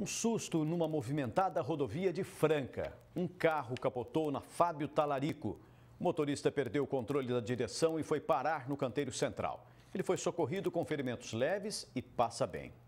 Um susto numa movimentada rodovia de Franca. Um carro capotou na Fábio Talarico. O motorista perdeu o controle da direção e foi parar no canteiro central. Ele foi socorrido com ferimentos leves e passa bem.